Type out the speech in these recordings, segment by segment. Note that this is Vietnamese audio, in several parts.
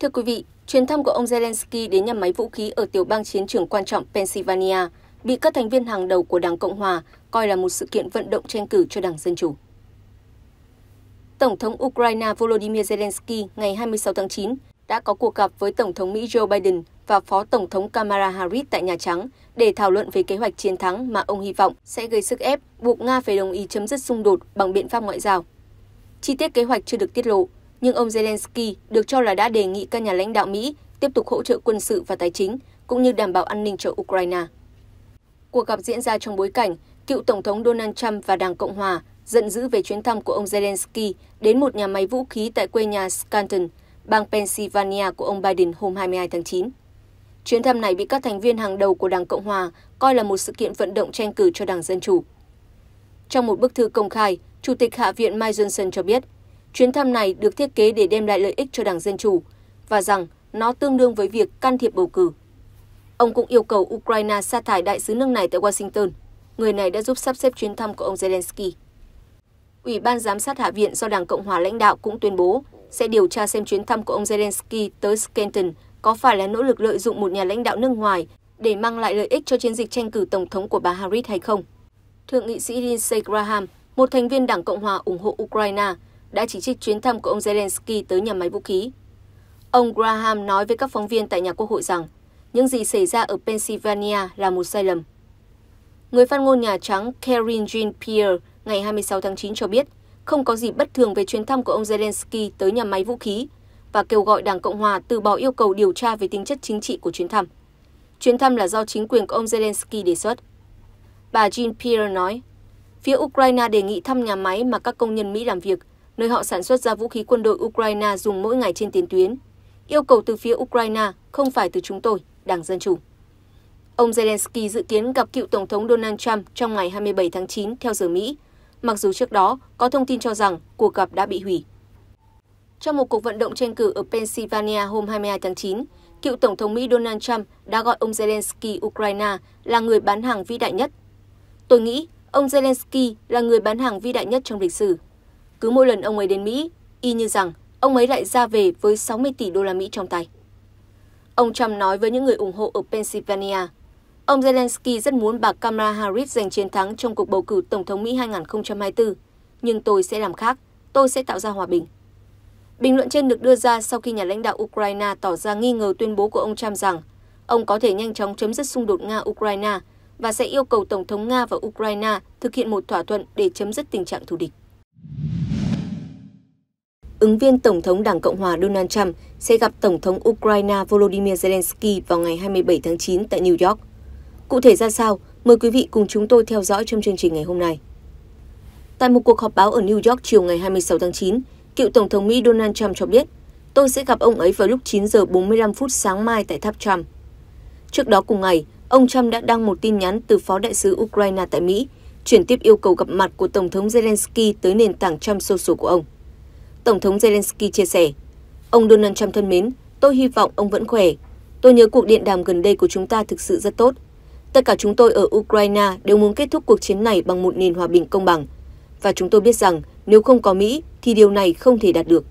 Thưa quý vị, chuyến thăm của ông Zelensky đến nhà máy vũ khí ở tiểu bang chiến trường quan trọng Pennsylvania bị các thành viên hàng đầu của Đảng Cộng Hòa coi là một sự kiện vận động tranh cử cho Đảng Dân Chủ. Tổng thống Ukraine Volodymyr Zelensky ngày 26 tháng 9 đã có cuộc gặp với Tổng thống Mỹ Joe Biden và Phó Tổng thống Kamala Harris tại Nhà Trắng để thảo luận về kế hoạch chiến thắng mà ông hy vọng sẽ gây sức ép buộc Nga phải đồng ý chấm dứt xung đột bằng biện pháp ngoại giao. Chi tiết kế hoạch chưa được tiết lộ, nhưng ông zelensky được cho là đã đề nghị các nhà lãnh đạo mỹ tiếp tục hỗ trợ quân sự và tài chính cũng như đảm bảo an ninh cho ukraine cuộc gặp diễn ra trong bối cảnh cựu tổng thống donald trump và đảng cộng hòa giận dữ về chuyến thăm của ông zelensky đến một nhà máy vũ khí tại quê nhà scanton bang pennsylvania của ông biden hôm 22 tháng 9 chuyến thăm này bị các thành viên hàng đầu của đảng cộng hòa coi là một sự kiện vận động tranh cử cho đảng dân chủ trong một bức thư công khai Chủ tịch Hạ viện Mike Johnson cho biết chuyến thăm này được thiết kế để đem lại lợi ích cho đảng Dân Chủ và rằng nó tương đương với việc can thiệp bầu cử. Ông cũng yêu cầu Ukraine sa thải đại sứ nước này tại Washington. Người này đã giúp sắp xếp chuyến thăm của ông Zelensky. Ủy ban giám sát Hạ viện do Đảng Cộng hòa lãnh đạo cũng tuyên bố sẽ điều tra xem chuyến thăm của ông Zelensky tới Scranton có phải là nỗ lực lợi dụng một nhà lãnh đạo nước ngoài để mang lại lợi ích cho chiến dịch tranh cử tổng thống của bà Harris hay không. Thượng nghị sĩ Lindsey Graham, một thành viên Đảng Cộng hòa ủng hộ Ukraine, đã chỉ trích chuyến thăm của ông Zelensky tới nhà máy vũ khí. Ông Graham nói với các phóng viên tại nhà Quốc hội rằng những gì xảy ra ở Pennsylvania là một sai lầm. Người phát ngôn Nhà Trắng Karen Jean-Pierre ngày 26 tháng 9 cho biết không có gì bất thường về chuyến thăm của ông Zelensky tới nhà máy vũ khí và kêu gọi Đảng Cộng Hòa từ bỏ yêu cầu điều tra về tính chất chính trị của chuyến thăm. Chuyến thăm là do chính quyền của ông Zelensky đề xuất. Bà Jean-Pierre nói, phía Ukraine đề nghị thăm nhà máy mà các công nhân Mỹ làm việc – nơi họ sản xuất ra vũ khí quân đội Ukraine dùng mỗi ngày trên tiền tuyến. Yêu cầu từ phía Ukraine không phải từ chúng tôi, Đảng Dân Chủ. Ông Zelensky dự kiến gặp cựu Tổng thống Donald Trump trong ngày 27 tháng 9 theo giờ Mỹ, mặc dù trước đó có thông tin cho rằng cuộc gặp đã bị hủy. Trong một cuộc vận động tranh cử ở Pennsylvania hôm 22 tháng 9, cựu Tổng thống Mỹ Donald Trump đã gọi ông Zelensky Ukraine là người bán hàng vĩ đại nhất. Tôi nghĩ ông Zelensky là người bán hàng vĩ đại nhất trong lịch sử, cứ mỗi lần ông ấy đến Mỹ, y như rằng ông ấy lại ra về với 60 tỷ đô la Mỹ trong tay. Ông Trump nói với những người ủng hộ ở Pennsylvania, ông Zelensky rất muốn bà Kamala Harris giành chiến thắng trong cuộc bầu cử Tổng thống Mỹ 2024, nhưng tôi sẽ làm khác, tôi sẽ tạo ra hòa bình. Bình luận trên được đưa ra sau khi nhà lãnh đạo Ukraine tỏ ra nghi ngờ tuyên bố của ông Trump rằng ông có thể nhanh chóng chấm dứt xung đột Nga-Ukraine và sẽ yêu cầu Tổng thống Nga và Ukraine thực hiện một thỏa thuận để chấm dứt tình trạng thù địch ứng viên Tổng thống Đảng Cộng hòa Donald Trump sẽ gặp Tổng thống Ukraine Volodymyr Zelensky vào ngày 27 tháng 9 tại New York. Cụ thể ra sao, mời quý vị cùng chúng tôi theo dõi trong chương trình ngày hôm nay. Tại một cuộc họp báo ở New York chiều ngày 26 tháng 9, cựu Tổng thống Mỹ Donald Trump cho biết, tôi sẽ gặp ông ấy vào lúc 9 giờ 45 phút sáng mai tại tháp Trump. Trước đó cùng ngày, ông Trump đã đăng một tin nhắn từ phó đại sứ Ukraine tại Mỹ, chuyển tiếp yêu cầu gặp mặt của Tổng thống Zelensky tới nền tảng Trump Social của ông. Tổng thống Zelensky chia sẻ, Ông Donald Trump thân mến, tôi hy vọng ông vẫn khỏe. Tôi nhớ cuộc điện đàm gần đây của chúng ta thực sự rất tốt. Tất cả chúng tôi ở Ukraine đều muốn kết thúc cuộc chiến này bằng một nền hòa bình công bằng. Và chúng tôi biết rằng nếu không có Mỹ thì điều này không thể đạt được.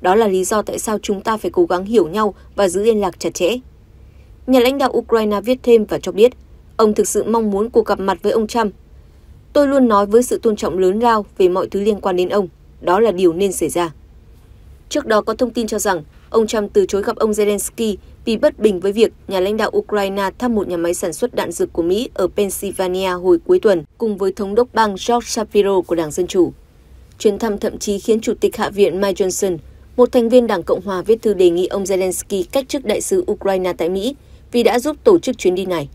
Đó là lý do tại sao chúng ta phải cố gắng hiểu nhau và giữ liên lạc chặt chẽ. Nhà lãnh đạo Ukraine viết thêm và cho biết, ông thực sự mong muốn cuộc gặp mặt với ông Trump. Tôi luôn nói với sự tôn trọng lớn lao về mọi thứ liên quan đến ông. Đó là điều nên xảy ra. Trước đó có thông tin cho rằng ông Trump từ chối gặp ông Zelensky vì bất bình với việc nhà lãnh đạo Ukraine thăm một nhà máy sản xuất đạn dược của Mỹ ở Pennsylvania hồi cuối tuần cùng với thống đốc bang George Shapiro của Đảng Dân Chủ. Chuyến thăm thậm chí khiến Chủ tịch Hạ viện Mike Johnson, một thành viên Đảng Cộng Hòa viết thư đề nghị ông Zelensky cách chức đại sứ Ukraine tại Mỹ vì đã giúp tổ chức chuyến đi này.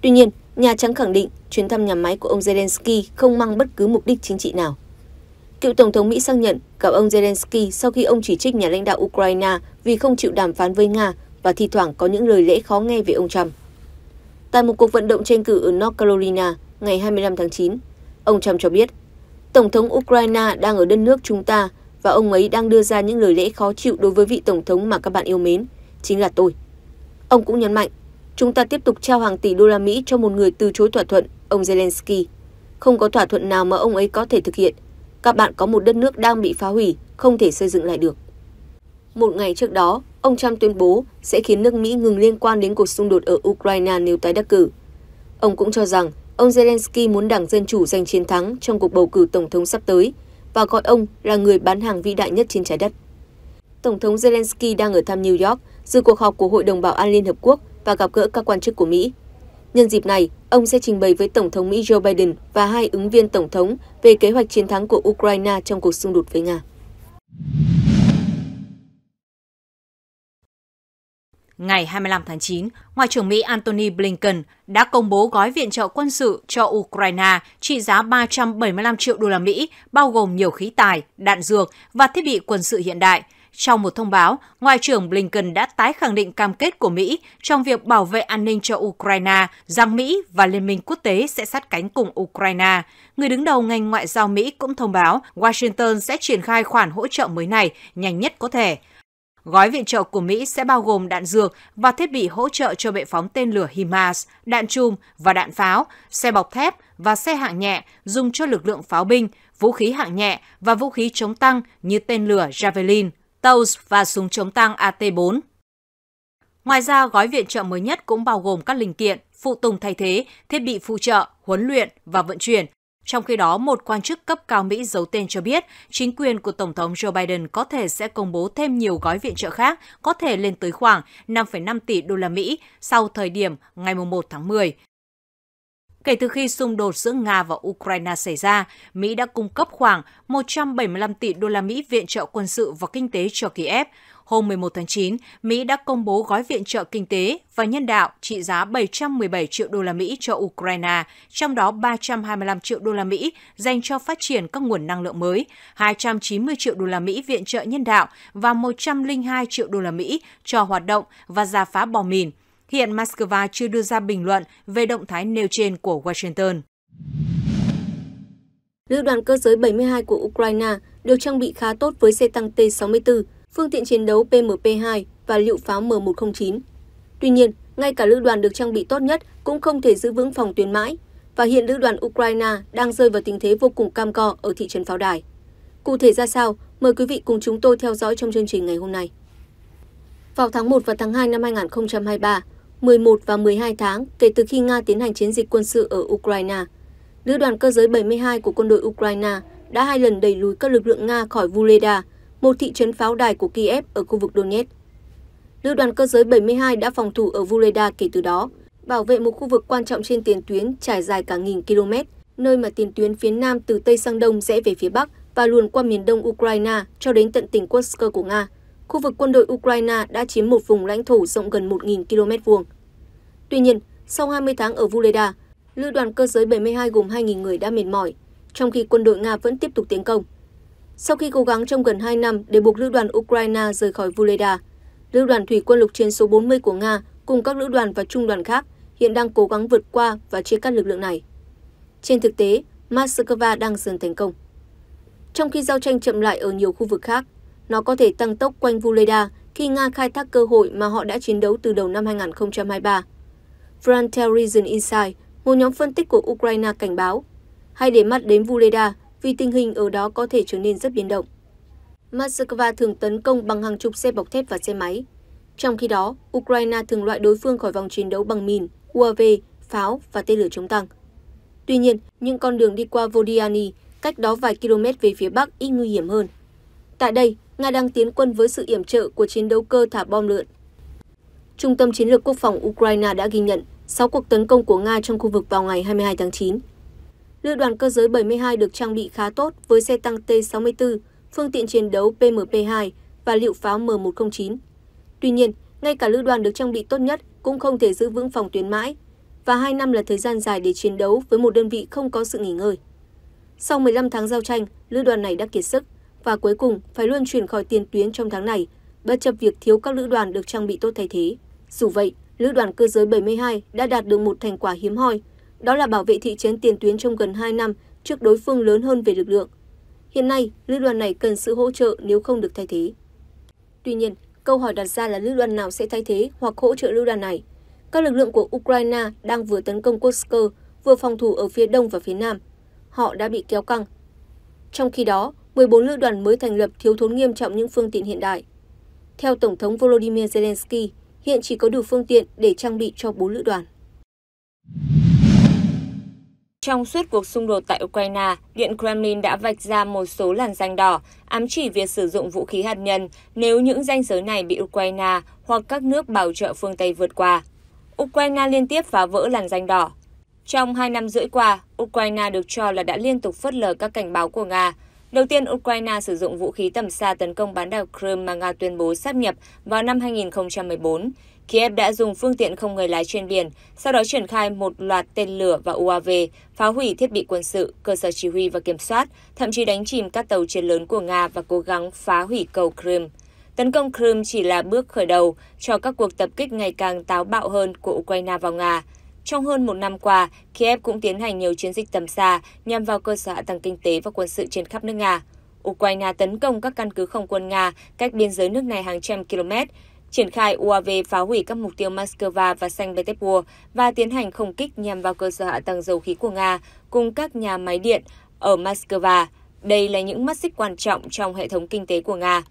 Tuy nhiên, Nhà Trắng khẳng định chuyến thăm nhà máy của ông Zelensky không mang bất cứ mục đích chính trị nào. Cựu Tổng thống Mỹ xác nhận gặp ông Zelensky sau khi ông chỉ trích nhà lãnh đạo Ukraine vì không chịu đàm phán với Nga và thi thoảng có những lời lẽ khó nghe về ông Trump. Tại một cuộc vận động tranh cử ở North Carolina ngày 25 tháng 9, ông Trump cho biết Tổng thống Ukraine đang ở đất nước chúng ta và ông ấy đang đưa ra những lời lẽ khó chịu đối với vị Tổng thống mà các bạn yêu mến, chính là tôi. Ông cũng nhấn mạnh, chúng ta tiếp tục trao hàng tỷ đô la Mỹ cho một người từ chối thỏa thuận, ông Zelensky. Không có thỏa thuận nào mà ông ấy có thể thực hiện các bạn có một đất nước đang bị phá hủy, không thể xây dựng lại được. Một ngày trước đó, ông Trump tuyên bố sẽ khiến nước Mỹ ngừng liên quan đến cuộc xung đột ở Ukraine nếu tái đắc cử. Ông cũng cho rằng ông Zelensky muốn Đảng Dân Chủ giành chiến thắng trong cuộc bầu cử Tổng thống sắp tới và gọi ông là người bán hàng vĩ đại nhất trên trái đất. Tổng thống Zelensky đang ở thăm New York dự cuộc họp của Hội đồng Bảo an Liên Hợp Quốc và gặp gỡ các quan chức của Mỹ. Nhân dịp này, ông sẽ trình bày với Tổng thống Mỹ Joe Biden và hai ứng viên Tổng thống về kế hoạch chiến thắng của Ukraine trong cuộc xung đột với Nga. Ngày 25 tháng 9, Ngoại trưởng Mỹ Antony Blinken đã công bố gói viện trợ quân sự cho Ukraine trị giá 375 triệu đô la Mỹ, bao gồm nhiều khí tài, đạn dược và thiết bị quân sự hiện đại – trong một thông báo, Ngoại trưởng Blinken đã tái khẳng định cam kết của Mỹ trong việc bảo vệ an ninh cho Ukraine, rằng Mỹ và Liên minh quốc tế sẽ sát cánh cùng Ukraine. Người đứng đầu ngành ngoại giao Mỹ cũng thông báo Washington sẽ triển khai khoản hỗ trợ mới này nhanh nhất có thể. Gói viện trợ của Mỹ sẽ bao gồm đạn dược và thiết bị hỗ trợ cho bệ phóng tên lửa HIMARS, đạn chùm và đạn pháo, xe bọc thép và xe hạng nhẹ dùng cho lực lượng pháo binh, vũ khí hạng nhẹ và vũ khí chống tăng như tên lửa Javelin. Tows và súng chống tăng AT-4. Ngoài ra, gói viện trợ mới nhất cũng bao gồm các linh kiện, phụ tùng thay thế, thiết bị phụ trợ, huấn luyện và vận chuyển. Trong khi đó, một quan chức cấp cao Mỹ giấu tên cho biết chính quyền của Tổng thống Joe Biden có thể sẽ công bố thêm nhiều gói viện trợ khác, có thể lên tới khoảng 5,5 tỷ đô la Mỹ sau thời điểm ngày 1 tháng 10. Kể từ khi xung đột giữa Nga và Ukraine xảy ra, Mỹ đã cung cấp khoảng 175 tỷ đô la Mỹ viện trợ quân sự và kinh tế cho Kiev. Hôm 11 tháng 9, Mỹ đã công bố gói viện trợ kinh tế và nhân đạo trị giá 717 triệu đô la Mỹ cho Ukraine, trong đó 325 triệu đô la Mỹ dành cho phát triển các nguồn năng lượng mới, 290 triệu đô la Mỹ viện trợ nhân đạo và 102 triệu đô la Mỹ cho hoạt động và giả phá bom mìn. Hiện Moscow chưa đưa ra bình luận về động thái nêu trên của Washington. Lữ đoàn cơ giới 72 của Ukraine được trang bị khá tốt với xe tăng T-64, phương tiện chiến đấu PMP-2 và lựu pháo M109. Tuy nhiên, ngay cả lữ đoàn được trang bị tốt nhất cũng không thể giữ vững phòng tuyến mãi, và hiện lữ đoàn Ukraine đang rơi vào tình thế vô cùng cam go ở thị trấn Pháo Đài. Cụ thể ra sao, mời quý vị cùng chúng tôi theo dõi trong chương trình ngày hôm nay. Vào tháng 1 và tháng 2 năm 2023, 11 và 12 tháng kể từ khi Nga tiến hành chiến dịch quân sự ở Ukraine, lữ đoàn cơ giới 72 của quân đội Ukraine đã hai lần đẩy lùi các lực lượng Nga khỏi Vuleda, một thị trấn pháo đài của Kiev ở khu vực Donetsk. Lữ đoàn cơ giới 72 đã phòng thủ ở Vuleda kể từ đó, bảo vệ một khu vực quan trọng trên tiền tuyến trải dài cả nghìn km, nơi mà tiền tuyến phía Nam từ Tây sang Đông rẽ về phía Bắc và luồn qua miền đông Ukraine cho đến tận tỉnh Kursk của Nga. Khu vực quân đội Ukraine đã chiếm một vùng lãnh thổ rộng gần 1.000 km vuông. Tuy nhiên, sau 20 tháng ở Vuleda, lữ đoàn cơ giới 72 gồm 2.000 người đã mệt mỏi, trong khi quân đội Nga vẫn tiếp tục tiến công. Sau khi cố gắng trong gần 2 năm để buộc lữ đoàn Ukraine rời khỏi Vuleda, lữ đoàn thủy quân lục chiến số 40 của Nga cùng các lữ đoàn và trung đoàn khác hiện đang cố gắng vượt qua và chia cắt lực lượng này. Trên thực tế, Moscow đang dần thành công. Trong khi giao tranh chậm lại ở nhiều khu vực khác, nó có thể tăng tốc quanh Vuleda khi Nga khai thác cơ hội mà họ đã chiến đấu từ đầu năm 2023 Frontier Region Insight, một nhóm phân tích của Ukraine cảnh báo, hãy để mắt đến Vuleda vì tình hình ở đó có thể trở nên rất biến động. Moscow thường tấn công bằng hàng chục xe bọc thép và xe máy. Trong khi đó, Ukraine thường loại đối phương khỏi vòng chiến đấu bằng mìn, UAV, pháo và tên lửa chống tăng. Tuy nhiên, những con đường đi qua Vodiani, cách đó vài km về phía bắc ít nguy hiểm hơn. Tại đây, Nga đang tiến quân với sự yểm trợ của chiến đấu cơ thả bom lượn. Trung tâm Chiến lược Quốc phòng Ukraine đã ghi nhận sau cuộc tấn công của Nga trong khu vực vào ngày 22 tháng 9. Lữ đoàn cơ giới 72 được trang bị khá tốt với xe tăng T-64, phương tiện chiến đấu PMP-2 và liệu pháo M109. Tuy nhiên, ngay cả lữ đoàn được trang bị tốt nhất cũng không thể giữ vững phòng tuyến mãi, và 2 năm là thời gian dài để chiến đấu với một đơn vị không có sự nghỉ ngơi. Sau 15 tháng giao tranh, lữ đoàn này đã kiệt sức và cuối cùng phải luân chuyển khỏi tiền tuyến trong tháng này, bất chấp việc thiếu các lữ đoàn được trang bị tốt thay thế. Dù vậy, lữ đoàn cơ giới 72 đã đạt được một thành quả hiếm hoi, đó là bảo vệ thị trấn tiền tuyến trong gần 2 năm trước đối phương lớn hơn về lực lượng. Hiện nay, lữ đoàn này cần sự hỗ trợ nếu không được thay thế. Tuy nhiên, câu hỏi đặt ra là lữ đoàn nào sẽ thay thế hoặc hỗ trợ lữ đoàn này. Các lực lượng của Ukraine đang vừa tấn công Kursk, vừa phòng thủ ở phía đông và phía nam. Họ đã bị kéo căng. Trong khi đó, 14 lữ đoàn mới thành lập thiếu thốn nghiêm trọng những phương tiện hiện đại. Theo Tổng thống Volodymyr Zelensky, hiện chỉ có đủ phương tiện để trang bị cho bốn lữ đoàn. Trong suốt cuộc xung đột tại Ukraine, Điện Kremlin đã vạch ra một số làn danh đỏ, ám chỉ việc sử dụng vũ khí hạt nhân nếu những danh giới này bị Ukraine hoặc các nước bảo trợ phương Tây vượt qua. Ukraine liên tiếp phá vỡ làn danh đỏ. Trong hai năm rưỡi qua, Ukraine được cho là đã liên tục phớt lờ các cảnh báo của Nga, Đầu tiên, Ukraine sử dụng vũ khí tầm xa tấn công bán đảo Crimea mà Nga tuyên bố sáp nhập vào năm 2014. Kiev đã dùng phương tiện không người lái trên biển, sau đó triển khai một loạt tên lửa và UAV, phá hủy thiết bị quân sự, cơ sở chỉ huy và kiểm soát, thậm chí đánh chìm các tàu chiến lớn của Nga và cố gắng phá hủy cầu Crimea. Tấn công Crimea chỉ là bước khởi đầu cho các cuộc tập kích ngày càng táo bạo hơn của Ukraine vào Nga. Trong hơn một năm qua, Kiev cũng tiến hành nhiều chiến dịch tầm xa nhằm vào cơ sở hạ tầng kinh tế và quân sự trên khắp nước Nga. Ukraine tấn công các căn cứ không quân Nga cách biên giới nước này hàng trăm km, triển khai UAV phá hủy các mục tiêu Moscow và Saint Petersburg và tiến hành không kích nhằm vào cơ sở hạ tầng dầu khí của Nga cùng các nhà máy điện ở Moscow. Đây là những mắt xích quan trọng trong hệ thống kinh tế của Nga.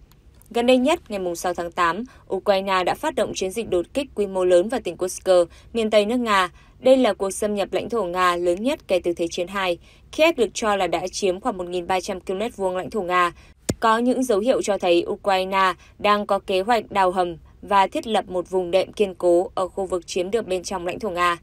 Gần đây nhất, ngày 6 tháng 8, Ukraine đã phát động chiến dịch đột kích quy mô lớn vào tỉnh Kursk, miền Tây nước Nga. Đây là cuộc xâm nhập lãnh thổ Nga lớn nhất kể từ Thế chiến II. Kiev được cho là đã chiếm khoảng 1.300 km vuông lãnh thổ Nga. Có những dấu hiệu cho thấy Ukraine đang có kế hoạch đào hầm và thiết lập một vùng đệm kiên cố ở khu vực chiếm được bên trong lãnh thổ Nga.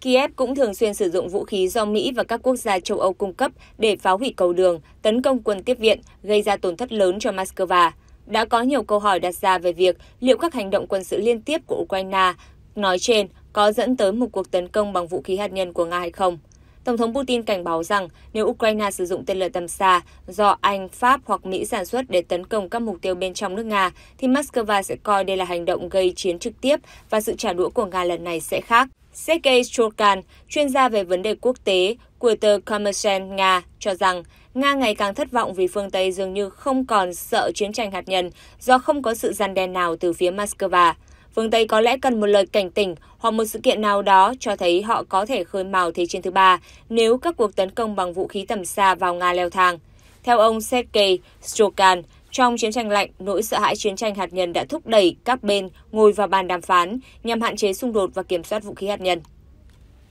Kiev cũng thường xuyên sử dụng vũ khí do Mỹ và các quốc gia châu Âu cung cấp để phá hủy cầu đường, tấn công quân tiếp viện, gây ra tổn thất lớn cho Moscow đã có nhiều câu hỏi đặt ra về việc liệu các hành động quân sự liên tiếp của Ukraine nói trên có dẫn tới một cuộc tấn công bằng vũ khí hạt nhân của Nga hay không. Tổng thống Putin cảnh báo rằng nếu Ukraine sử dụng tên lửa tầm xa do Anh, Pháp hoặc Mỹ sản xuất để tấn công các mục tiêu bên trong nước Nga, thì Moscow sẽ coi đây là hành động gây chiến trực tiếp và sự trả đũa của Nga lần này sẽ khác. Sergei Shurkan, chuyên gia về vấn đề quốc tế của tờ Commerce Nga, cho rằng Nga ngày càng thất vọng vì phương Tây dường như không còn sợ chiến tranh hạt nhân do không có sự gian đen nào từ phía Moscow. Phương Tây có lẽ cần một lời cảnh tỉnh hoặc một sự kiện nào đó cho thấy họ có thể khơi mào thế chiến thứ ba nếu các cuộc tấn công bằng vũ khí tầm xa vào Nga leo thang. Theo ông Sergei Strokan, trong chiến tranh lạnh, nỗi sợ hãi chiến tranh hạt nhân đã thúc đẩy các bên ngồi vào bàn đàm phán nhằm hạn chế xung đột và kiểm soát vũ khí hạt nhân.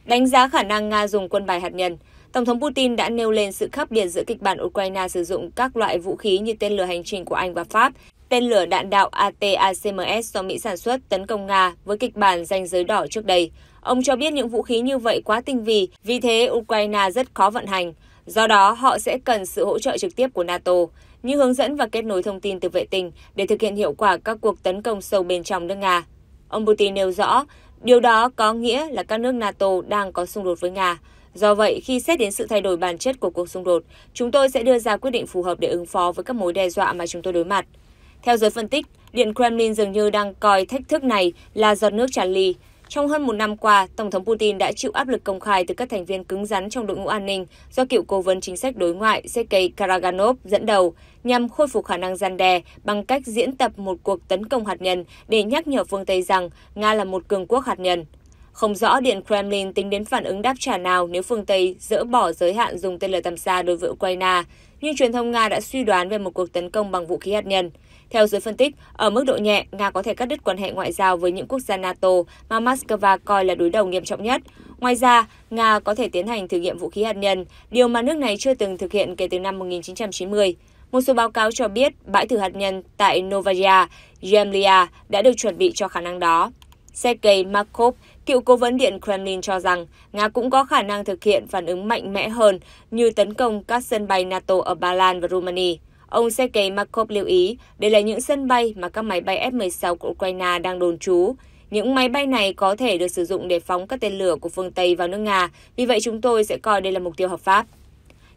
Đánh giá khả năng Nga dùng quân bài hạt nhân, Tổng thống Putin đã nêu lên sự khác biệt giữa kịch bản Ukraine sử dụng các loại vũ khí như tên lửa hành trình của Anh và Pháp, tên lửa đạn đạo ATACMS do Mỹ sản xuất tấn công Nga với kịch bản danh giới đỏ trước đây. Ông cho biết những vũ khí như vậy quá tinh vi, vì thế Ukraine rất khó vận hành. Do đó, họ sẽ cần sự hỗ trợ trực tiếp của NATO như hướng dẫn và kết nối thông tin từ vệ tinh để thực hiện hiệu quả các cuộc tấn công sâu bên trong nước Nga. Ông Putin nêu rõ, điều đó có nghĩa là các nước NATO đang có xung đột với Nga. Do vậy, khi xét đến sự thay đổi bản chất của cuộc xung đột, chúng tôi sẽ đưa ra quyết định phù hợp để ứng phó với các mối đe dọa mà chúng tôi đối mặt. Theo giới phân tích, Điện Kremlin dường như đang coi thách thức này là giọt nước tràn ly, trong hơn một năm qua, Tổng thống Putin đã chịu áp lực công khai từ các thành viên cứng rắn trong đội ngũ an ninh do cựu cố vấn chính sách đối ngoại Sergei Karaganov dẫn đầu nhằm khôi phục khả năng gian đe bằng cách diễn tập một cuộc tấn công hạt nhân để nhắc nhở phương Tây rằng Nga là một cường quốc hạt nhân. Không rõ Điện Kremlin tính đến phản ứng đáp trả nào nếu phương Tây dỡ bỏ giới hạn dùng tên lửa tầm xa đối với Ukraine, nhưng truyền thông Nga đã suy đoán về một cuộc tấn công bằng vũ khí hạt nhân – theo giới phân tích, ở mức độ nhẹ, Nga có thể cắt đứt quan hệ ngoại giao với những quốc gia NATO mà Moscow coi là đối đầu nghiêm trọng nhất. Ngoài ra, Nga có thể tiến hành thử nghiệm vũ khí hạt nhân, điều mà nước này chưa từng thực hiện kể từ năm 1990. Một số báo cáo cho biết bãi thử hạt nhân tại Novaya Zemlya đã được chuẩn bị cho khả năng đó. Sergei Markov, cựu cố vấn Điện Kremlin cho rằng Nga cũng có khả năng thực hiện phản ứng mạnh mẽ hơn như tấn công các sân bay NATO ở Ba Lan và Romania. Ông Sergei Makov lưu ý, đây là những sân bay mà các máy bay F-16 của Ukraine đang đồn trú. Những máy bay này có thể được sử dụng để phóng các tên lửa của phương Tây vào nước Nga, vì vậy chúng tôi sẽ coi đây là mục tiêu hợp pháp.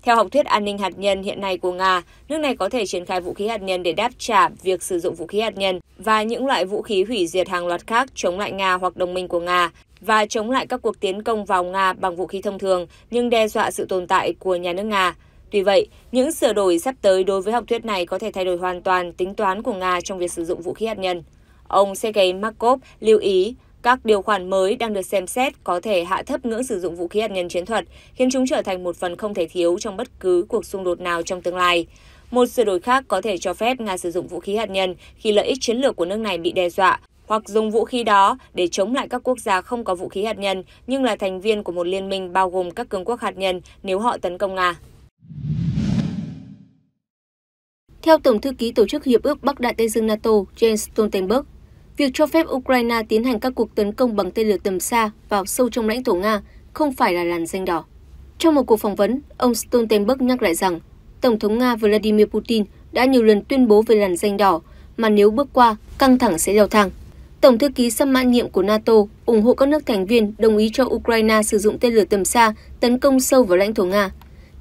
Theo học thuyết an ninh hạt nhân hiện nay của Nga, nước này có thể triển khai vũ khí hạt nhân để đáp trả việc sử dụng vũ khí hạt nhân và những loại vũ khí hủy diệt hàng loạt khác chống lại Nga hoặc đồng minh của Nga và chống lại các cuộc tiến công vào Nga bằng vũ khí thông thường nhưng đe dọa sự tồn tại của nhà nước Nga. Tuy vậy, những sửa đổi sắp tới đối với học thuyết này có thể thay đổi hoàn toàn tính toán của Nga trong việc sử dụng vũ khí hạt nhân. Ông Sergei Markov lưu ý các điều khoản mới đang được xem xét có thể hạ thấp ngưỡng sử dụng vũ khí hạt nhân chiến thuật, khiến chúng trở thành một phần không thể thiếu trong bất cứ cuộc xung đột nào trong tương lai. Một sửa đổi khác có thể cho phép Nga sử dụng vũ khí hạt nhân khi lợi ích chiến lược của nước này bị đe dọa, hoặc dùng vũ khí đó để chống lại các quốc gia không có vũ khí hạt nhân nhưng là thành viên của một liên minh bao gồm các cường quốc hạt nhân nếu họ tấn công Nga. Theo Tổng thư ký Tổ chức Hiệp ước Bắc Đại Tây Dương NATO Jens Stoltenberg, việc cho phép Ukraine tiến hành các cuộc tấn công bằng tên lửa tầm xa vào sâu trong lãnh thổ Nga không phải là làn danh đỏ. Trong một cuộc phỏng vấn, ông Stoltenberg nhắc lại rằng Tổng thống Nga Vladimir Putin đã nhiều lần tuyên bố về làn danh đỏ mà nếu bước qua, căng thẳng sẽ leo thang. Tổng thư ký sắp mãn nhiệm của NATO ủng hộ các nước thành viên đồng ý cho Ukraine sử dụng tên lửa tầm xa tấn công sâu vào lãnh thổ Nga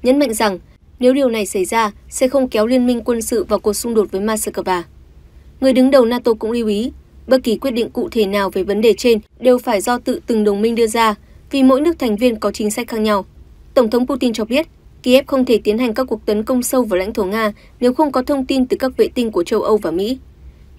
nhấn mạnh rằng nếu điều này xảy ra sẽ không kéo liên minh quân sự vào cuộc xung đột với moscow người đứng đầu nato cũng lưu ý bất kỳ quyết định cụ thể nào về vấn đề trên đều phải do tự từng đồng minh đưa ra vì mỗi nước thành viên có chính sách khác nhau tổng thống putin cho biết kiev không thể tiến hành các cuộc tấn công sâu vào lãnh thổ nga nếu không có thông tin từ các vệ tinh của châu âu và mỹ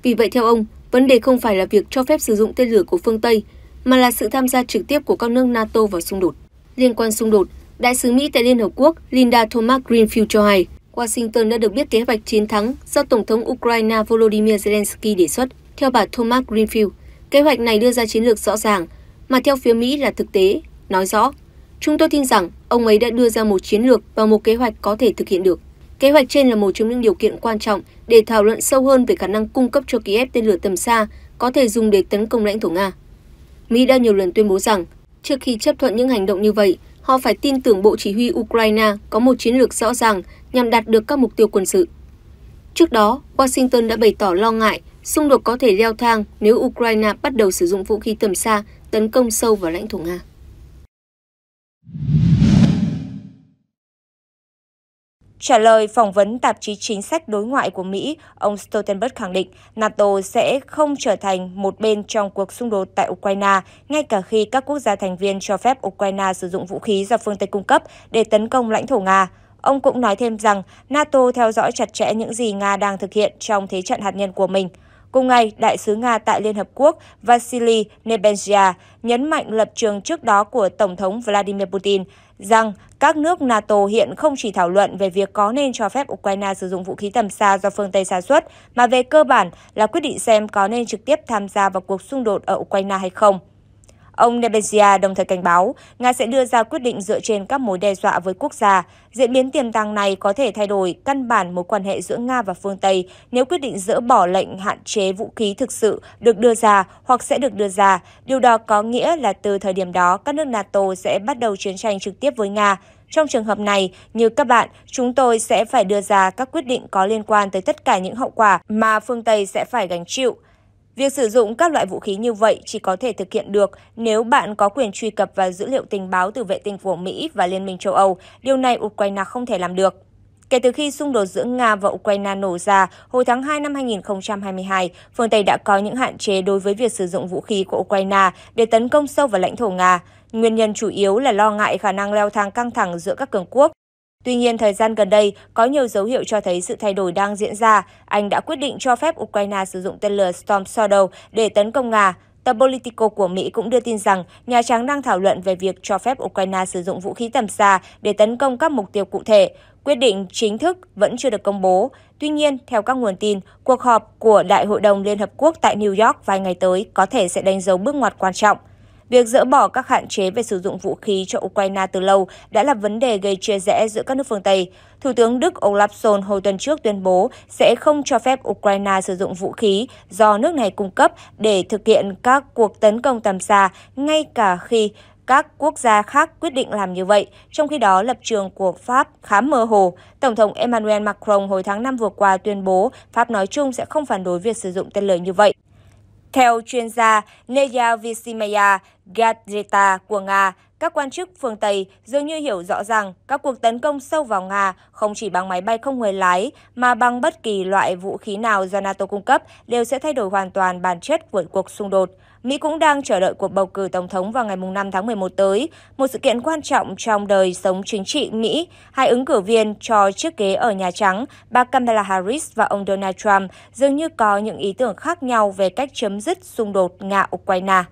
vì vậy theo ông vấn đề không phải là việc cho phép sử dụng tên lửa của phương tây mà là sự tham gia trực tiếp của các nước nato vào xung đột liên quan xung đột đại sứ Mỹ tại Liên Hợp Quốc Linda Thomas Greenfield cho hay, Washington đã được biết kế hoạch chiến thắng do Tổng thống Ukraine Volodymyr Zelensky đề xuất. Theo bà Thomas Greenfield, kế hoạch này đưa ra chiến lược rõ ràng, mà theo phía Mỹ là thực tế, nói rõ. Chúng tôi tin rằng ông ấy đã đưa ra một chiến lược và một kế hoạch có thể thực hiện được. Kế hoạch trên là một trong những điều kiện quan trọng để thảo luận sâu hơn về khả năng cung cấp cho Kiev tên lửa tầm xa có thể dùng để tấn công lãnh thổ Nga. Mỹ đã nhiều lần tuyên bố rằng, trước khi chấp thuận những hành động như vậy, họ phải tin tưởng Bộ Chỉ huy Ukraine có một chiến lược rõ ràng nhằm đạt được các mục tiêu quân sự. Trước đó, Washington đã bày tỏ lo ngại xung đột có thể leo thang nếu Ukraine bắt đầu sử dụng vũ khí tầm xa tấn công sâu vào lãnh thổ Nga. Trả lời phỏng vấn tạp chí chính sách đối ngoại của Mỹ, ông Stoltenberg khẳng định NATO sẽ không trở thành một bên trong cuộc xung đột tại Ukraine, ngay cả khi các quốc gia thành viên cho phép Ukraine sử dụng vũ khí do phương Tây cung cấp để tấn công lãnh thổ Nga. Ông cũng nói thêm rằng NATO theo dõi chặt chẽ những gì Nga đang thực hiện trong thế trận hạt nhân của mình. Cùng ngày, Đại sứ Nga tại Liên Hợp Quốc Vasily Nebenzia nhấn mạnh lập trường trước đó của Tổng thống Vladimir Putin rằng các nước NATO hiện không chỉ thảo luận về việc có nên cho phép Ukraine sử dụng vũ khí tầm xa do phương Tây sản xuất, mà về cơ bản là quyết định xem có nên trực tiếp tham gia vào cuộc xung đột ở Ukraine hay không. Ông Nebensia đồng thời cảnh báo Nga sẽ đưa ra quyết định dựa trên các mối đe dọa với quốc gia. Diễn biến tiềm tàng này có thể thay đổi căn bản mối quan hệ giữa Nga và phương Tây nếu quyết định dỡ bỏ lệnh hạn chế vũ khí thực sự được đưa ra hoặc sẽ được đưa ra. Điều đó có nghĩa là từ thời điểm đó, các nước NATO sẽ bắt đầu chiến tranh trực tiếp với Nga. Trong trường hợp này, như các bạn, chúng tôi sẽ phải đưa ra các quyết định có liên quan tới tất cả những hậu quả mà phương Tây sẽ phải gánh chịu. Việc sử dụng các loại vũ khí như vậy chỉ có thể thực hiện được nếu bạn có quyền truy cập vào dữ liệu tình báo từ vệ tinh của Mỹ và Liên minh châu Âu. Điều này Ukraine không thể làm được. Kể từ khi xung đột giữa Nga và Ukraine nổ ra hồi tháng 2 năm 2022, phương Tây đã có những hạn chế đối với việc sử dụng vũ khí của Ukraine để tấn công sâu vào lãnh thổ Nga. Nguyên nhân chủ yếu là lo ngại khả năng leo thang căng thẳng giữa các cường quốc Tuy nhiên, thời gian gần đây, có nhiều dấu hiệu cho thấy sự thay đổi đang diễn ra. Anh đã quyết định cho phép Ukraine sử dụng tên lửa Storm Shadow để tấn công Nga. Tờ Politico của Mỹ cũng đưa tin rằng Nhà Trắng đang thảo luận về việc cho phép Ukraine sử dụng vũ khí tầm xa để tấn công các mục tiêu cụ thể. Quyết định chính thức vẫn chưa được công bố. Tuy nhiên, theo các nguồn tin, cuộc họp của Đại hội đồng Liên Hợp Quốc tại New York vài ngày tới có thể sẽ đánh dấu bước ngoặt quan trọng. Việc dỡ bỏ các hạn chế về sử dụng vũ khí cho Ukraine từ lâu đã là vấn đề gây chia rẽ giữa các nước phương Tây. Thủ tướng Đức Olaf Scholz hồi tuần trước tuyên bố sẽ không cho phép Ukraine sử dụng vũ khí do nước này cung cấp để thực hiện các cuộc tấn công tầm xa, ngay cả khi các quốc gia khác quyết định làm như vậy. Trong khi đó, lập trường của Pháp khá mơ hồ. Tổng thống Emmanuel Macron hồi tháng 5 vừa qua tuyên bố Pháp nói chung sẽ không phản đối việc sử dụng tên lửa như vậy. Theo chuyên gia Neya Visimaya, Gadreta của Nga, các quan chức phương Tây dường như hiểu rõ rằng các cuộc tấn công sâu vào Nga không chỉ bằng máy bay không người lái mà bằng bất kỳ loại vũ khí nào do NATO cung cấp đều sẽ thay đổi hoàn toàn bản chất của cuộc xung đột. Mỹ cũng đang chờ đợi cuộc bầu cử tổng thống vào ngày 5 tháng 11 tới, một sự kiện quan trọng trong đời sống chính trị Mỹ. Hai ứng cử viên cho chiếc ghế ở Nhà Trắng, bà Kamala Harris và ông Donald Trump dường như có những ý tưởng khác nhau về cách chấm dứt xung đột Nga-Ukraine.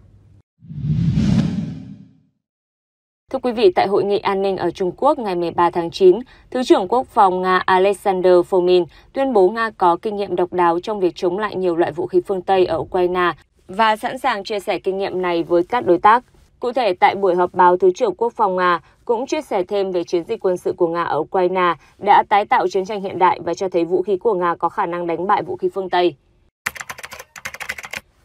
Thưa quý vị, tại hội nghị an ninh ở Trung Quốc ngày 13 tháng 9, Thứ trưởng Quốc phòng Nga Alexander Fomin tuyên bố Nga có kinh nghiệm độc đáo trong việc chống lại nhiều loại vũ khí phương Tây ở Ukraine và sẵn sàng chia sẻ kinh nghiệm này với các đối tác. Cụ thể, tại buổi họp báo, Thứ trưởng Quốc phòng Nga cũng chia sẻ thêm về chiến dịch quân sự của Nga ở Ukraine đã tái tạo chiến tranh hiện đại và cho thấy vũ khí của Nga có khả năng đánh bại vũ khí phương Tây.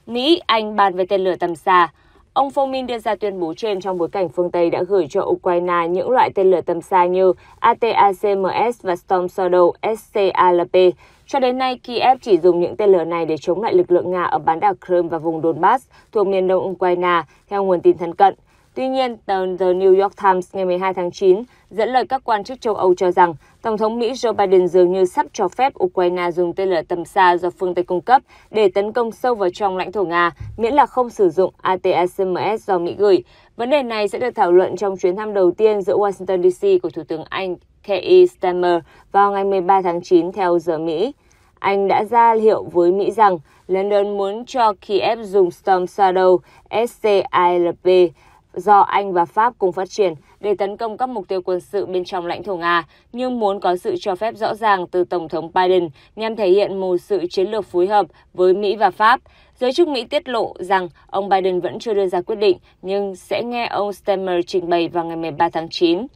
Mỹ, Anh bàn về tên lửa tầm xa Ông Fomin đưa ra tuyên bố trên trong bối cảnh phương Tây đã gửi cho Ukraine những loại tên lửa tầm xa như ATACMS và Storm Shadow SCALP. Cho đến nay, Kiev chỉ dùng những tên lửa này để chống lại lực lượng Nga ở bán đảo Crimea và vùng Donbass thuộc miền đông Ukraine, theo nguồn tin thân cận. Tuy nhiên, tờ The New York Times ngày 12 tháng 9 dẫn lời các quan chức châu Âu cho rằng Tổng thống Mỹ Joe Biden dường như sắp cho phép Ukraine dùng tên lửa tầm xa do phương Tây cung cấp để tấn công sâu vào trong lãnh thổ Nga, miễn là không sử dụng ATACMS do Mỹ gửi. Vấn đề này sẽ được thảo luận trong chuyến thăm đầu tiên giữa Washington DC của Thủ tướng Anh Keir Starmer vào ngày 13 tháng 9 theo giờ Mỹ. Anh đã ra hiệu với Mỹ rằng London muốn cho Kiev dùng Storm Shadow SCILP do Anh và Pháp cùng phát triển để tấn công các mục tiêu quân sự bên trong lãnh thổ Nga, nhưng muốn có sự cho phép rõ ràng từ Tổng thống Biden nhằm thể hiện một sự chiến lược phối hợp với Mỹ và Pháp. Giới chức Mỹ tiết lộ rằng ông Biden vẫn chưa đưa ra quyết định, nhưng sẽ nghe ông Stemmer trình bày vào ngày 13 tháng 9.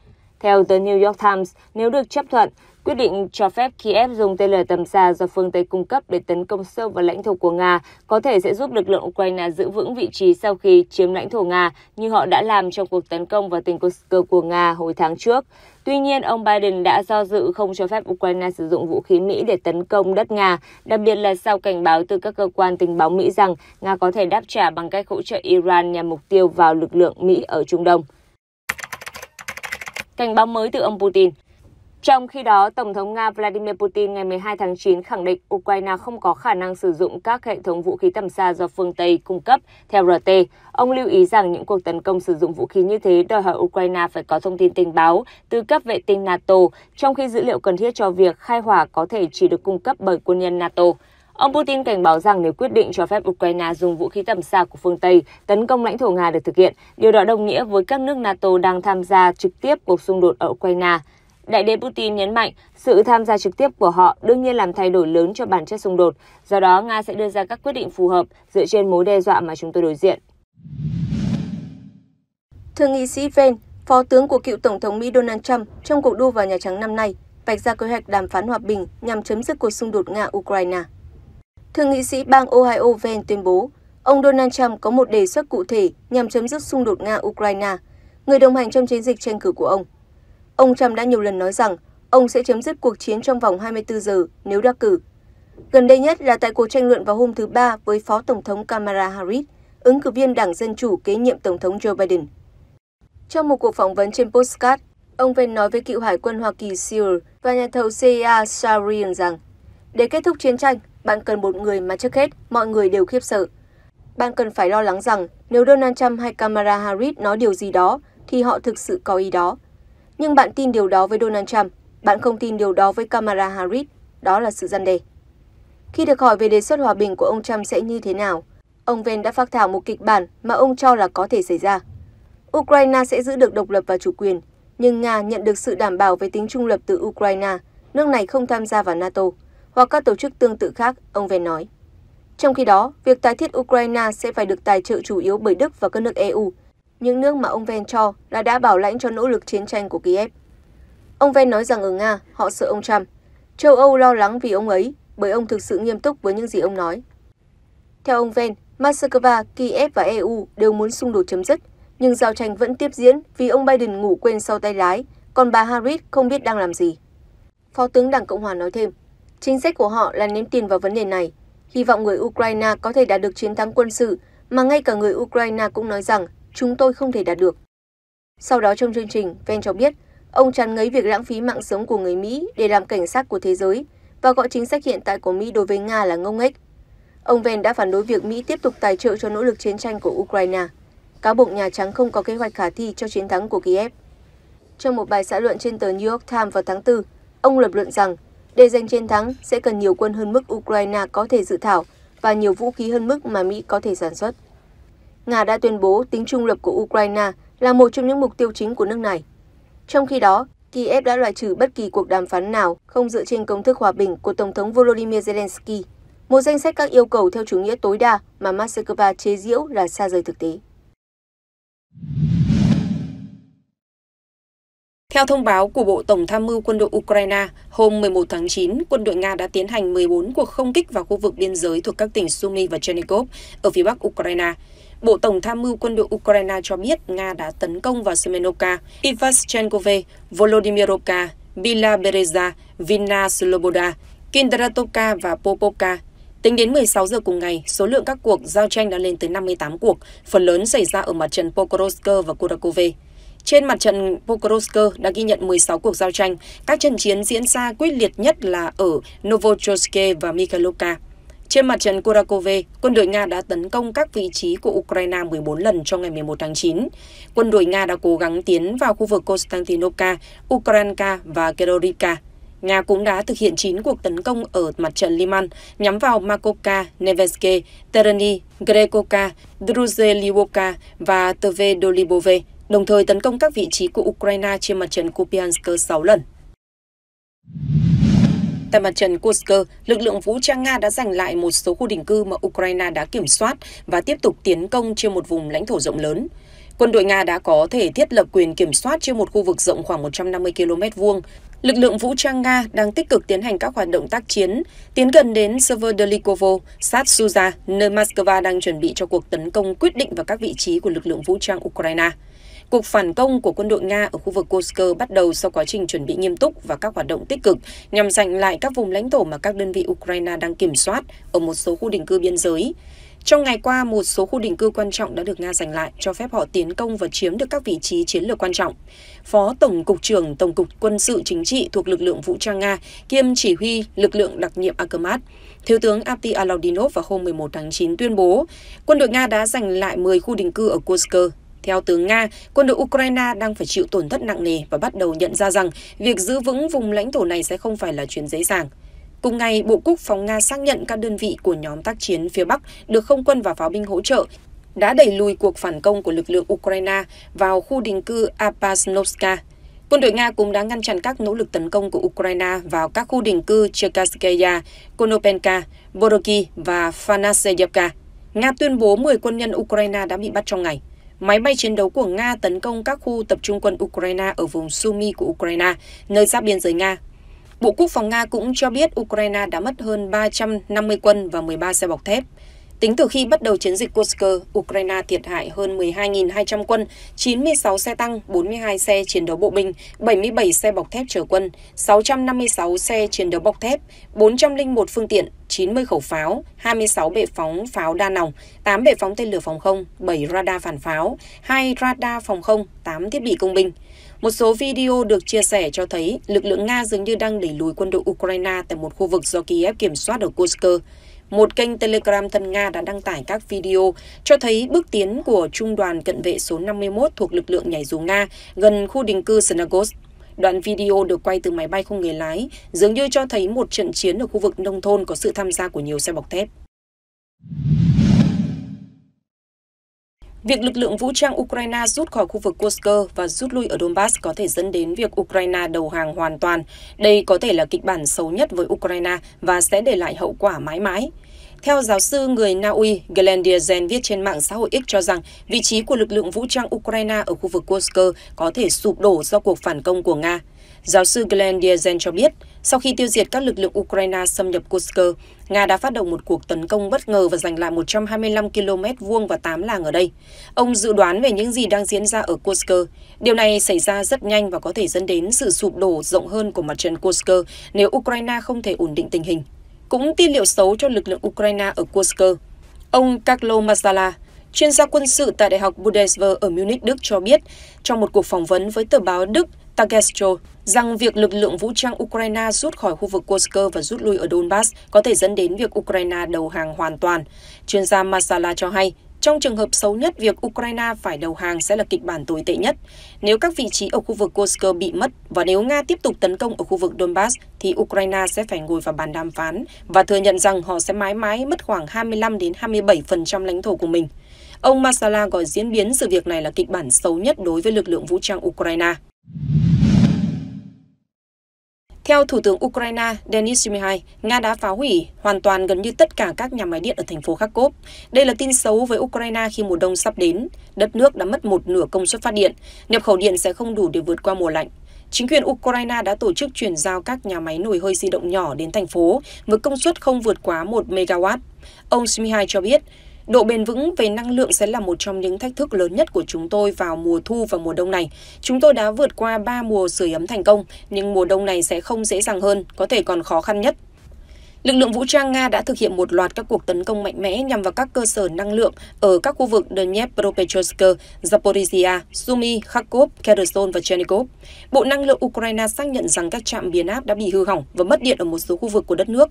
Theo tờ New York Times, nếu được chấp thuận, Quyết định cho phép Kiev dùng tên lửa tầm xa do phương Tây cung cấp để tấn công sâu vào lãnh thổ của Nga có thể sẽ giúp lực lượng Ukraine giữ vững vị trí sau khi chiếm lãnh thổ Nga như họ đã làm trong cuộc tấn công vào tỉnh Kursk của Nga hồi tháng trước. Tuy nhiên, ông Biden đã do dự không cho phép Ukraine sử dụng vũ khí Mỹ để tấn công đất Nga, đặc biệt là sau cảnh báo từ các cơ quan tình báo Mỹ rằng Nga có thể đáp trả bằng cách hỗ trợ Iran nhằm mục tiêu vào lực lượng Mỹ ở Trung Đông. Cảnh báo mới từ ông Putin trong khi đó, Tổng thống Nga Vladimir Putin ngày 12 tháng 9 khẳng định Ukraine không có khả năng sử dụng các hệ thống vũ khí tầm xa do phương Tây cung cấp, theo RT. Ông lưu ý rằng những cuộc tấn công sử dụng vũ khí như thế đòi hỏi Ukraine phải có thông tin tình báo từ cấp vệ tinh NATO, trong khi dữ liệu cần thiết cho việc khai hỏa có thể chỉ được cung cấp bởi quân nhân NATO. Ông Putin cảnh báo rằng nếu quyết định cho phép Ukraine dùng vũ khí tầm xa của phương Tây tấn công lãnh thổ Nga được thực hiện, điều đó đồng nghĩa với các nước NATO đang tham gia trực tiếp cuộc xung đột ở Ukraine. Đại đế Putin nhấn mạnh sự tham gia trực tiếp của họ đương nhiên làm thay đổi lớn cho bản chất xung đột, do đó Nga sẽ đưa ra các quyết định phù hợp dựa trên mối đe dọa mà chúng tôi đối diện. Thượng nghị sĩ Ven, phó tướng của cựu Tổng thống Mỹ Donald Trump trong cuộc đua vào Nhà Trắng năm nay, vạch ra kế hoạch đàm phán hòa bình nhằm chấm dứt cuộc xung đột Nga-Ukraine. Thượng nghị sĩ bang Ohio Ven tuyên bố, ông Donald Trump có một đề xuất cụ thể nhằm chấm dứt xung đột Nga-Ukraine, người đồng hành trong chiến dịch tranh cử của ông. Ông Trump đã nhiều lần nói rằng ông sẽ chấm dứt cuộc chiến trong vòng 24 giờ nếu đắc cử. Gần đây nhất là tại cuộc tranh luận vào hôm thứ Ba với Phó Tổng thống Kamala Harris, ứng cử viên Đảng Dân Chủ kế nhiệm Tổng thống Joe Biden. Trong một cuộc phỏng vấn trên postcard, ông Penn nói với cựu Hải quân Hoa Kỳ SEAL và nhà thầu CIA Sarian rằng để kết thúc chiến tranh, bạn cần một người mà trước hết mọi người đều khiếp sợ. Bạn cần phải lo lắng rằng nếu Donald Trump hay Kamala Harris nói điều gì đó thì họ thực sự có ý đó. Nhưng bạn tin điều đó với Donald Trump, bạn không tin điều đó với Kamala Harris, đó là sự gian đe. Khi được hỏi về đề xuất hòa bình của ông Trump sẽ như thế nào, ông Ven đã phác thảo một kịch bản mà ông cho là có thể xảy ra. Ukraine sẽ giữ được độc lập và chủ quyền, nhưng Nga nhận được sự đảm bảo về tính trung lập từ Ukraine, nước này không tham gia vào NATO hoặc các tổ chức tương tự khác, ông Ven nói. Trong khi đó, việc tái thiết Ukraine sẽ phải được tài trợ chủ yếu bởi Đức và các nước EU, những nước mà ông Ven cho là đã bảo lãnh cho nỗ lực chiến tranh của Kiev. Ông Ven nói rằng ở Nga, họ sợ ông Trump. Châu Âu lo lắng vì ông ấy, bởi ông thực sự nghiêm túc với những gì ông nói. Theo ông Ven, Moscow, Kiev và EU đều muốn xung đột chấm dứt, nhưng giao tranh vẫn tiếp diễn vì ông Biden ngủ quên sau tay lái, còn bà Harris không biết đang làm gì. Phó tướng Đảng Cộng hòa nói thêm, chính sách của họ là ném tiền vào vấn đề này, hy vọng người Ukraine có thể đạt được chiến thắng quân sự, mà ngay cả người Ukraine cũng nói rằng chúng tôi không thể đạt được. Sau đó trong chương trình, Ven cho biết ông chán ngấy việc lãng phí mạng sống của người Mỹ để làm cảnh sát của thế giới và gọi chính sách hiện tại của Mỹ đối với Nga là ngông nghếch. Ông Ven đã phản đối việc Mỹ tiếp tục tài trợ cho nỗ lực chiến tranh của Ukraine. Cáo buộc Nhà Trắng không có kế hoạch khả thi cho chiến thắng của Kiev. Trong một bài xã luận trên tờ New York Times vào tháng 4, ông lập luận rằng để giành chiến thắng sẽ cần nhiều quân hơn mức Ukraine có thể dự thảo và nhiều vũ khí hơn mức mà Mỹ có thể sản xuất. Nga đã tuyên bố tính trung lập của Ukraine là một trong những mục tiêu chính của nước này. Trong khi đó, Kiev đã loại trừ bất kỳ cuộc đàm phán nào không dựa trên công thức hòa bình của Tổng thống Volodymyr Zelensky, một danh sách các yêu cầu theo chủ nghĩa tối đa mà Moscow chế giễu là xa rời thực tế. Theo thông báo của Bộ Tổng tham mưu quân đội Ukraine, hôm 11 tháng 9, quân đội Nga đã tiến hành 14 cuộc không kích vào khu vực biên giới thuộc các tỉnh Sumy và Chernikov ở phía bắc Ukraine, Bộ Tổng tham mưu quân đội Ukraine cho biết Nga đã tấn công vào Semenovka, Ivashchenkove, Volodymyrovka, Bila Bereza, Vina Sloboda, Kindratovka và Popovka. Tính đến 16 giờ cùng ngày, số lượng các cuộc giao tranh đã lên tới 58 cuộc, phần lớn xảy ra ở mặt trận Pokrovsk và Kurakove. Trên mặt trận Pokrovsk đã ghi nhận 16 cuộc giao tranh, các trận chiến diễn ra quyết liệt nhất là ở Novochorsk và Mikhailovka trên mặt trận Kurakove, quân đội Nga đã tấn công các vị trí của Ukraine 14 lần trong ngày 11 tháng 9. Quân đội Nga đã cố gắng tiến vào khu vực Konstantinovka, Ukranka và Kerorivka. Nga cũng đã thực hiện 9 cuộc tấn công ở mặt trận Liman nhắm vào Makoka, Neveske, Tereny, Grekoka, Druzhelyovka và Tvedolibove, đồng thời tấn công các vị trí của Ukraine trên mặt trận Kupiansk 6 lần. Tại mặt trận Kursk, lực lượng vũ trang Nga đã giành lại một số khu định cư mà Ukraine đã kiểm soát và tiếp tục tiến công trên một vùng lãnh thổ rộng lớn. Quân đội Nga đã có thể thiết lập quyền kiểm soát trên một khu vực rộng khoảng 150 km vuông. Lực lượng vũ trang Nga đang tích cực tiến hành các hoạt động tác chiến, tiến gần đến Severodolikovo, sát Suza, nơi Moscow đang chuẩn bị cho cuộc tấn công quyết định vào các vị trí của lực lượng vũ trang Ukraine cuộc phản công của quân đội Nga ở khu vực Kursk bắt đầu sau quá trình chuẩn bị nghiêm túc và các hoạt động tích cực nhằm giành lại các vùng lãnh thổ mà các đơn vị Ukraine đang kiểm soát ở một số khu định cư biên giới. Trong ngày qua, một số khu định cư quan trọng đã được Nga giành lại, cho phép họ tiến công và chiếm được các vị trí chiến lược quan trọng. Phó Tổng cục trưởng Tổng cục Quân sự Chính trị thuộc lực lượng vũ trang Nga, kiêm chỉ huy lực lượng đặc nhiệm Akhmat, Thiếu tướng Abdi Alaudinov vào hôm 11 tháng 9 tuyên bố, quân đội Nga đã giành lại 10 khu định cư ở Kursk theo tướng Nga, quân đội Ukraine đang phải chịu tổn thất nặng nề và bắt đầu nhận ra rằng việc giữ vững vùng lãnh thổ này sẽ không phải là chuyện dễ dàng. Cùng ngày, Bộ Quốc phòng Nga xác nhận các đơn vị của nhóm tác chiến phía Bắc được không quân và pháo binh hỗ trợ đã đẩy lùi cuộc phản công của lực lượng Ukraine vào khu định cư Apasnovska. Quân đội Nga cũng đã ngăn chặn các nỗ lực tấn công của Ukraine vào các khu định cư Cherkaskaya, Konopenka, Boroki và Fanaseyevka. Nga tuyên bố 10 quân nhân Ukraine đã bị bắt trong ngày máy bay chiến đấu của Nga tấn công các khu tập trung quân Ukraine ở vùng Sumy của Ukraine, nơi giáp biên giới Nga. Bộ Quốc phòng Nga cũng cho biết Ukraine đã mất hơn 350 quân và 13 xe bọc thép. Tính từ khi bắt đầu chiến dịch Kursk, Ukraine thiệt hại hơn 12.200 quân, 96 xe tăng, 42 xe chiến đấu bộ binh, 77 xe bọc thép chở quân, 656 xe chiến đấu bọc thép, 401 phương tiện, 90 khẩu pháo, 26 bệ phóng pháo đa nòng, 8 bệ phóng tên lửa phòng không, 7 radar phản pháo, 2 radar phòng không, 8 thiết bị công binh. Một số video được chia sẻ cho thấy lực lượng Nga dường như đang đẩy lùi quân đội Ukraine tại một khu vực do Kiev kiểm soát ở Kursk. Một kênh Telegram thân Nga đã đăng tải các video cho thấy bước tiến của trung đoàn cận vệ số 51 thuộc lực lượng nhảy dù Nga gần khu định cư Snagos đoạn video được quay từ máy bay không người lái dường như cho thấy một trận chiến ở khu vực nông thôn có sự tham gia của nhiều xe bọc thép. Việc lực lượng vũ trang Ukraine rút khỏi khu vực Kursk và rút lui ở Donbass có thể dẫn đến việc Ukraine đầu hàng hoàn toàn. Đây có thể là kịch bản xấu nhất với Ukraine và sẽ để lại hậu quả mãi mãi. Theo giáo sư người Na Uy, Glenn viết trên mạng xã hội X cho rằng vị trí của lực lượng vũ trang Ukraine ở khu vực Kursk có thể sụp đổ do cuộc phản công của Nga. Giáo sư Glenn cho biết, sau khi tiêu diệt các lực lượng Ukraine xâm nhập Kursk, Nga đã phát động một cuộc tấn công bất ngờ và giành lại 125 km vuông và 8 làng ở đây. Ông dự đoán về những gì đang diễn ra ở Kursk. Điều này xảy ra rất nhanh và có thể dẫn đến sự sụp đổ rộng hơn của mặt trận Kursk nếu Ukraine không thể ổn định tình hình cũng tin liệu xấu cho lực lượng Ukraine ở Kursk. Ông Carlo Mazzala, chuyên gia quân sự tại Đại học Bundeswehr ở Munich, Đức cho biết trong một cuộc phỏng vấn với tờ báo Đức Tagesschau rằng việc lực lượng vũ trang Ukraine rút khỏi khu vực Kursk và rút lui ở Donbass có thể dẫn đến việc Ukraine đầu hàng hoàn toàn. Chuyên gia Masala cho hay trong trường hợp xấu nhất, việc Ukraine phải đầu hàng sẽ là kịch bản tồi tệ nhất. Nếu các vị trí ở khu vực Kursk bị mất và nếu Nga tiếp tục tấn công ở khu vực Donbass, thì Ukraine sẽ phải ngồi vào bàn đàm phán và thừa nhận rằng họ sẽ mãi mãi mất khoảng 25 đến 27% lãnh thổ của mình. Ông Masala gọi diễn biến sự việc này là kịch bản xấu nhất đối với lực lượng vũ trang Ukraine. Theo Thủ tướng Ukraine Denis Shmyhal, Nga đã phá hủy hoàn toàn gần như tất cả các nhà máy điện ở thành phố Kharkov. Đây là tin xấu với Ukraine khi mùa đông sắp đến. Đất nước đã mất một nửa công suất phát điện, nhập khẩu điện sẽ không đủ để vượt qua mùa lạnh. Chính quyền Ukraine đã tổ chức chuyển giao các nhà máy nồi hơi di động nhỏ đến thành phố với công suất không vượt quá 1 MW. Ông Shmyhal cho biết, Độ bền vững về năng lượng sẽ là một trong những thách thức lớn nhất của chúng tôi vào mùa thu và mùa đông này. Chúng tôi đã vượt qua 3 mùa sưởi ấm thành công, nhưng mùa đông này sẽ không dễ dàng hơn, có thể còn khó khăn nhất lực lượng vũ trang nga đã thực hiện một loạt các cuộc tấn công mạnh mẽ nhằm vào các cơ sở năng lượng ở các khu vực dnepropetrovsk zaporizhia sumy kharkov kherson và chernikov bộ năng lượng ukraine xác nhận rằng các trạm biến áp đã bị hư hỏng và mất điện ở một số khu vực của đất nước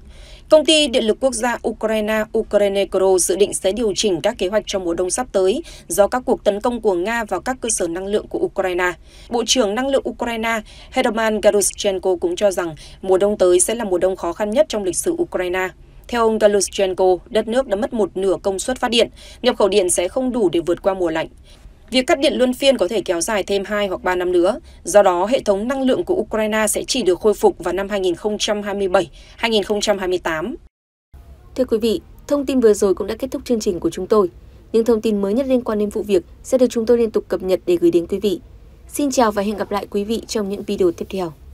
công ty điện lực quốc gia ukraine ukrenekro dự định sẽ điều chỉnh các kế hoạch cho mùa đông sắp tới do các cuộc tấn công của nga vào các cơ sở năng lượng của ukraine bộ trưởng năng lượng ukraine herman garushchenko cũng cho rằng mùa đông tới sẽ là mùa đông khó khăn nhất trong lịch sử ukraine Ukraine. Theo ông Galushchenko, đất nước đã mất một nửa công suất phát điện, nhập khẩu điện sẽ không đủ để vượt qua mùa lạnh. Việc cắt điện luân phiên có thể kéo dài thêm 2 hoặc 3 năm nữa, do đó hệ thống năng lượng của Ukraine sẽ chỉ được khôi phục vào năm 2027-2028. Thưa quý vị, thông tin vừa rồi cũng đã kết thúc chương trình của chúng tôi. Những thông tin mới nhất liên quan đến vụ việc sẽ được chúng tôi liên tục cập nhật để gửi đến quý vị. Xin chào và hẹn gặp lại quý vị trong những video tiếp theo.